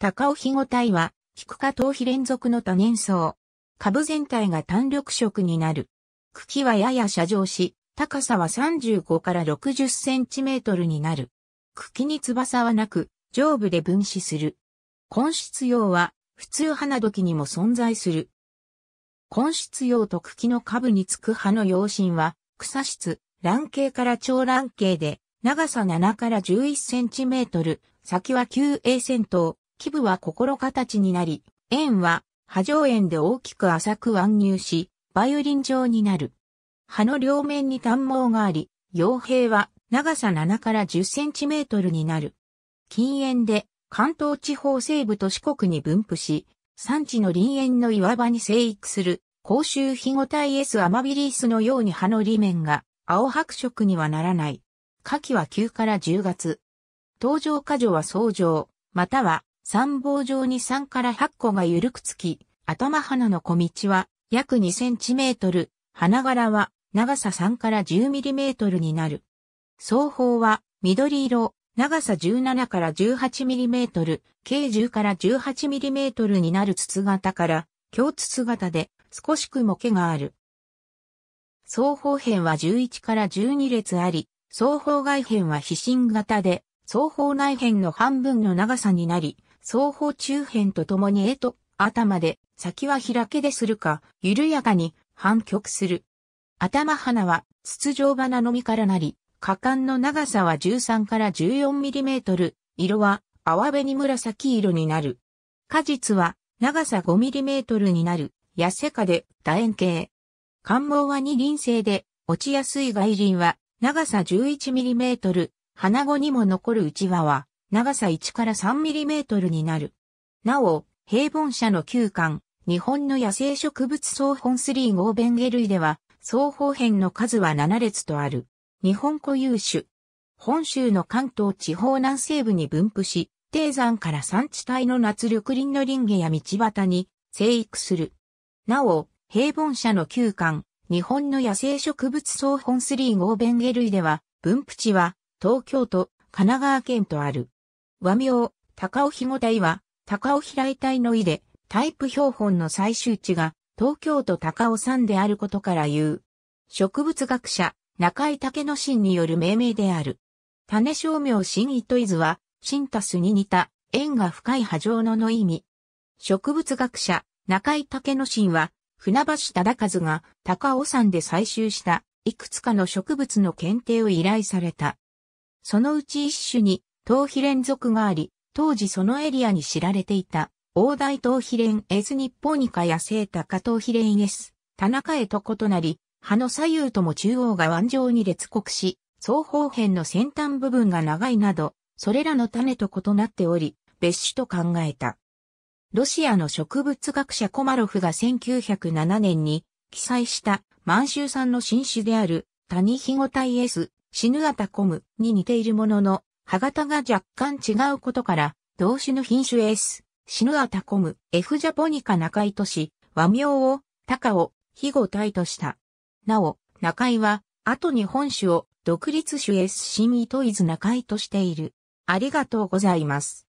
高尾ゴタ体は、菊科頭皮連続の多年草。株全体が単緑色になる。茎はやや斜上し、高さは35から60センチメートルになる。茎に翼はなく、上部で分子する。根室葉は、普通花時にも存在する。根室葉と茎の下部につく葉の葉身は、草質、卵形から長卵形で、長さ7から11センチメートル、先は9 a 線頭、基部は心形になり、円は波状円で大きく浅く湾入し、バイオリン状になる。葉の両面に短毛があり、傭兵は長さ7から10センチメートルになる。近縁で関東地方西部と四国に分布し、産地の林縁の岩場に生育する甲州ヒゴタイエスアマビリースのように葉の裏面が青白色にはならない。夏季は9から10月。登場果女は草上、または参謀状に3から8個が緩くつき、頭花の小道は約2センチメートル、花柄は長さ3から10ミリメートルになる。双方は緑色、長さ17から18ミリメートル、計10から18ミリメートルになる筒型から、強筒型で少しくも毛がある。双方辺は11から12列あり、双方外辺は飛信型で、双方内辺の半分の長さになり、双方中辺と共に絵と頭で先は開けでするか、緩やかに反曲する。頭花は筒状花のみからなり、果敢の長さは13から14ミリメートル、色はべ紅紫色になる。果実は長さ5ミリメートルになる、痩せかで楕円形。関毛は二輪性で、落ちやすい外輪は長さ11ミリメートル、花後にも残る内輪は長さ1から 3mm になる。なお、平凡社の旧館、日本の野生植物総本3号ベンゲ類では、総方辺の数は7列とある。日本固有種。本州の関東地方南西部に分布し、低山から山地帯の夏緑林の林下や道端に生育する。なお、平凡社の旧館、日本の野生植物総本3号ベンゲ類では、分布地は東京都、神奈川県とある。和名、高尾紐後隊は、高尾平井隊の意で、タイプ標本の最終地が、東京都高尾山であることから言う。植物学者、中井武之進による命名である。種商名新糸伊豆は、シンタスに似た、縁が深い波状のの意味。植物学者、中井武之進は、船橋忠和が高尾山で採集した、いくつかの植物の検定を依頼された。そのうち一種に、頭皮連続があり、当時そのエリアに知られていた、大台頭皮連 S 日本ニカや聖高頭皮連 S、田中へと異なり、葉の左右とも中央が腕状に列国し、双方辺の先端部分が長いなど、それらの種と異なっており、別種と考えた。ロシアの植物学者コマロフが1907年に記載した満州産の新種であるタニヒゴタイエス、シヌアタコムに似ているものの、歯型が若干違うことから、同種の品種 S、シヌアタコム、F ジャポニカ中井とし、和名を、高を、肥後体とした。なお、中井は、後に本種を、独立種 S 新糸伊豆中井としている。ありがとうございます。